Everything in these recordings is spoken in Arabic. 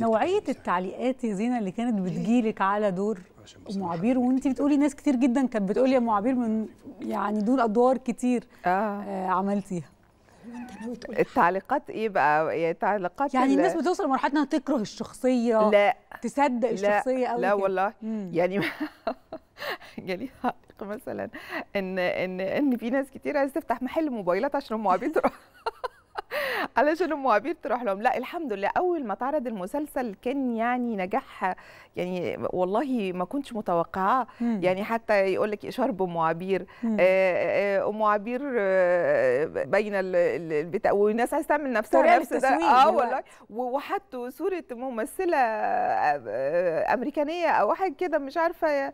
نوعيه التعليقات يا زينه اللي كانت بتجيلك على دور ام عبير وانت بتقولي ناس كتير جدا كانت بتقولي ام عبير من يعني دول ادوار كتير آه. آه. عملتيها التعليقات ايه بقى يعني تعليقات يعني الناس بتوصل لمرحله انها تكره الشخصيه لا تصدق لا الشخصيه قوي لا كده. والله مم. يعني جالي يعني تعليق مثلا ان ان ان في ناس كتير عايزه تفتح محل موبايلات عشان عبير تروح علشان المعابير تروح لهم لا الحمد لله اول ما اتعرض المسلسل كان يعني نجاح يعني والله ما كنتش متوقعاه يعني حتى يقول لك شرب معابير عبير آه، آه، آه، بين البتاع والناس عايزه تعمل نفسها نفس ده اه والله وحطوا صوره ممثله امريكانيه او حاجه كده مش عارفه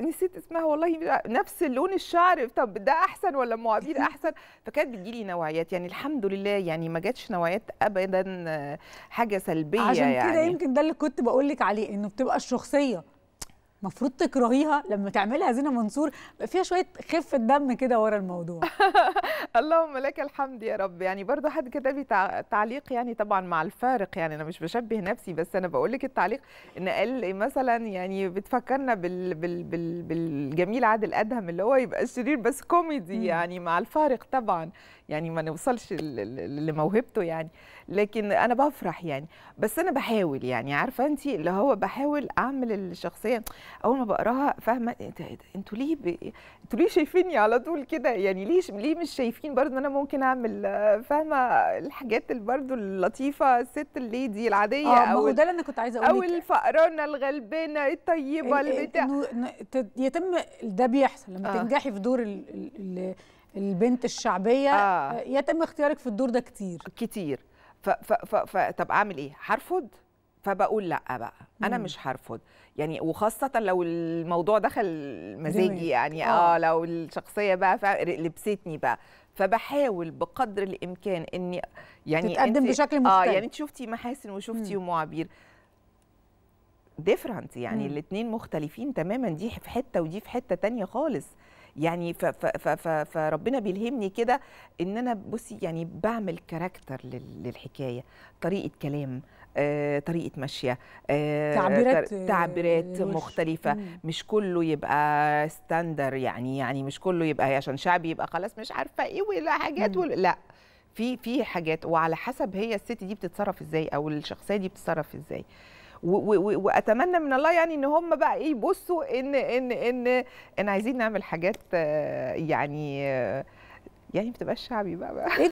نسيت اسمها والله نفس لون الشعر طب ده احسن ولا معابير احسن فكانت بتجيلي نوعيات يعني الحمد لله يعني ما جاتش كانتش نوايات ابدا آه، حاجه سلبيه عشان يعني. كده يمكن ده اللي كنت بقول لك عليه انه بتبقى الشخصيه المفروض تكرهيها لما تعملها زينه منصور فيها شويه خفه دم كده ورا الموضوع اللهم لك الحمد يا رب يعني برضو حد كتب تعليق يعني طبعا مع الفارق يعني انا مش بشبه نفسي بس انا بقول لك التعليق ان قال مثلا يعني بتفكرنا بال بال بال بالجميل عادل ادهم اللي هو يبقى شرير بس كوميدي يعني مع الفارق طبعا يعني ما نوصلش لموهبته يعني لكن انا بفرح يعني بس انا بحاول يعني عارفه انت اللي هو بحاول اعمل الشخصيه اول ما بقراها فاهمه انت انتوا ليه ب... انتوا ليه شايفيني على طول كده يعني ليه ليه مش شايفين برضه ان انا ممكن اعمل فاهمه الحاجات اللي برضه اللطيفه الست الليدي العاديه آه او ده اللي انا كنت عايزه اقوله او الفقرانه الغلبانه الطيبه البتاع يتم ده بيحصل لما آه. تنجحي في دور ال... ال... البنت الشعبيه آه. يتم اختيارك في الدور ده كتير كتير ف... ف... ف... ف... طب اعمل ايه هرفض فبقول لا بقى انا مم. مش هرفض يعني وخاصه لو الموضوع دخل مزاجي يعني آه. اه لو الشخصيه بقى لبستني بقى فبحاول بقدر الامكان اني يعني تتقدم بشكل آه، مختلف اه يعني انت شفتي محاسن وشفتي مم. ومعابير ديفرنت يعني الاثنين مختلفين تماما دي في حته ودي في حته تانية خالص يعني فربنا بيلهمني كده ان انا بصي يعني بعمل كاركتر للحكايه طريقه كلام آه، طريقه ماشيه آه، تعبيرات تعبيرات مختلفه مم. مش كله يبقى ستاندر يعني يعني مش كله يبقى عشان شعبي يبقى خلاص مش عارفه ايه ولا حاجات ولا لا في في حاجات وعلى حسب هي الست دي بتتصرف ازاي او الشخصيه دي بتتصرف ازاي واتمنى من الله يعني ان هم بقى إيه يبصوا ان ان ان ان عايزين نعمل حاجات آه، يعني آه، يعني ما بتبقاش شعبي بقى, بقى. إيه